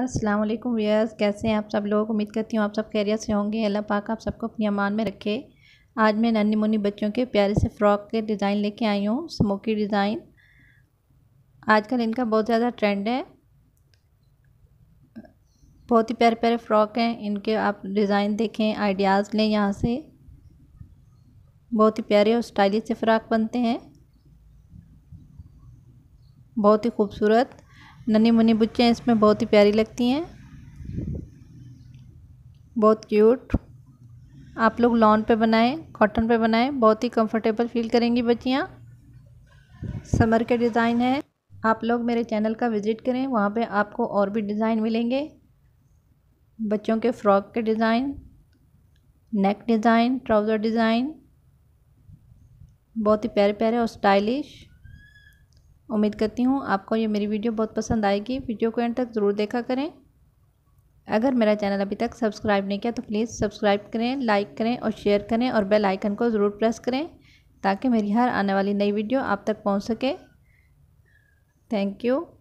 अस्सलाम वालेकुम व्यूअर्स कैसे हैं आप सब लोग उम्मीद करती हूँ आप सब खैरियत से होंगे अल्लाह पाक आप सबको अपनी अमान में रखे आज मैं नन्नी मुन्नी बच्चों के प्यारे से फ़्रॉक के डिज़ाइन लेके आई हूँ स्मोकी डिज़ाइन आजकल इनका बहुत ज़्यादा ट्रेंड है बहुत ही प्यारे प्यारे फ़्रॉक हैं इनके आप डिज़ाइन देखें आइडियाज़ लें यहाँ से बहुत ही प्यारे और स्टाइलिश से फ़्राक बनते हैं बहुत ही खूबसूरत नन्ही मुन्नी बुच्चियाँ इसमें बहुत ही प्यारी लगती हैं बहुत क्यूट आप लोग लॉन पे बनाएं कॉटन पे बनाएं बहुत ही कंफर्टेबल फील करेंगी बच्चियाँ समर के डिज़ाइन है आप लोग मेरे चैनल का विज़िट करें वहाँ पे आपको और भी डिज़ाइन मिलेंगे बच्चों के फ्रॉक के design neck design trouser design बहुत ही प्यारे प्यारे और स्टाइलिश उम्मीद करती हूँ आपको ये मेरी वीडियो बहुत पसंद आएगी वीडियो को एंड तक ज़रूर देखा करें अगर मेरा चैनल अभी तक सब्सक्राइब नहीं किया तो प्लीज़ सब्सक्राइब करें लाइक करें और शेयर करें और बेल आइकन को ज़रूर प्रेस करें ताकि मेरी हर आने वाली नई वीडियो आप तक पहुँच सके थैंक यू